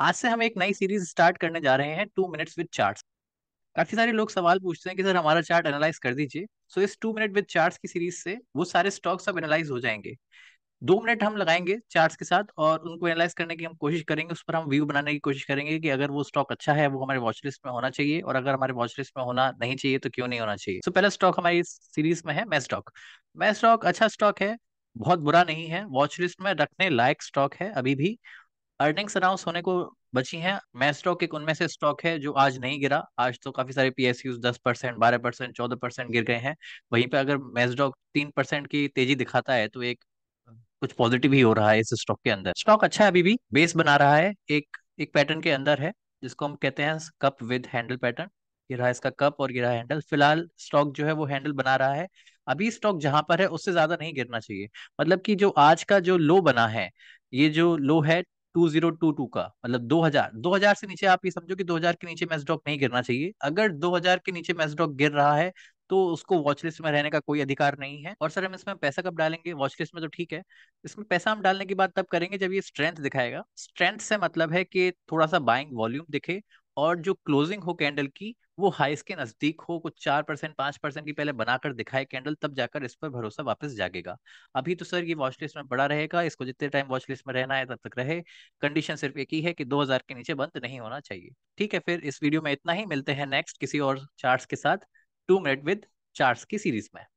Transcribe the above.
आज से हम एक नई सीरीज स्टार्ट करने जा रहे हैं टू मिनट्स विद चार्ट्स काफी सारे लोग सवाल पूछते हैं कि सर हमारा चार्ट एनालाइज कर दीजिए सो इस टू मिनट विद चार्ट्स की सीरीज से वो सारे स्टॉक्स अब एनालाइज हो जाएंगे दो मिनट हम लगाएंगे चार्ट्स के साथ और उनको एनालाइज करने की हम कोशिश करेंगे उस पर हम व्यू बनाने की कोशिश करेंगे कि अगर वो स्टॉक अच्छा है वो हमारे वॉच लिस्ट में होना चाहिए और अगर हमारे वॉच लिस्ट में होना नहीं चाहिए तो क्यों नहीं होना चाहिए सो so, पहला स्टॉक हमारी इस सीरीज में है मै स्टॉक मै स्टॉक अच्छा स्टॉक है बहुत बुरा नहीं है वॉच लिस्ट में रखने लायक स्टॉक है अभी भी अर्निंग्स अनाउंस होने को बची हैं मैं स्टॉक एक उनमें से स्टॉक है जो आज नहीं गिरा आज तो काफी सारे पी एस यूज दस परसेंट बारह परसेंट चौदह परसेंट गिर गए हैं वहीं पे अगर मैसडॉक तीन परसेंट की तेजी दिखाता है तो एक कुछ पॉजिटिव ही हो रहा है इस स्टॉक के अंदर स्टॉक अच्छा है अभी भी बेस बना रहा है एक एक पैटर्न के अंदर है जिसको हम कहते हैं कप विद हैंडल पैटर्न ये रहा इसका कप और ये रहा हैंडल फिलहाल स्टॉक जो है वो हैंडल बना रहा है अभी स्टॉक जहां पर है उससे ज्यादा नहीं गिरना चाहिए मतलब कि जो आज का जो लो बना है ये जो लो है 2022 का मतलब 2000 2000 से नीचे आप ये समझो कि 2000 के नीचे मैसडॉक नहीं गिरना चाहिए अगर 2000 के नीचे मैसडॉक गिर रहा है तो उसको वॉच लिस्ट में रहने का कोई अधिकार नहीं है और सर हम इसमें पैसा कब डालेंगे वॉच लिस्ट में तो ठीक है इसमें पैसा हम डालने की बात तब करेंगे जब ये स्ट्रेंथ दिखाएगा स्ट्रेंथ से मतलब है कि थोड़ा सा बाइंग वॉल्यूम दिखे और जो क्लोजिंग हो कैंडल की वो हाइस के नजदीक हो कुछ चार परसेंट पांच परसेंट की पहले बनाकर दिखाए कैंडल तब जाकर इस पर भरोसा वापस जागेगा अभी तो सर ये वॉच लिस्ट में बड़ा रहेगा इसको जितने टाइम वॉच लिस्ट में रहना है तब तक रहे कंडीशन सिर्फ एक ही है कि 2000 के नीचे बंद नहीं होना चाहिए ठीक है फिर इस वीडियो में इतना ही मिलते हैं नेक्स्ट किसी और चार्ट के साथ टू मिनट विद चार्ट की सीरीज में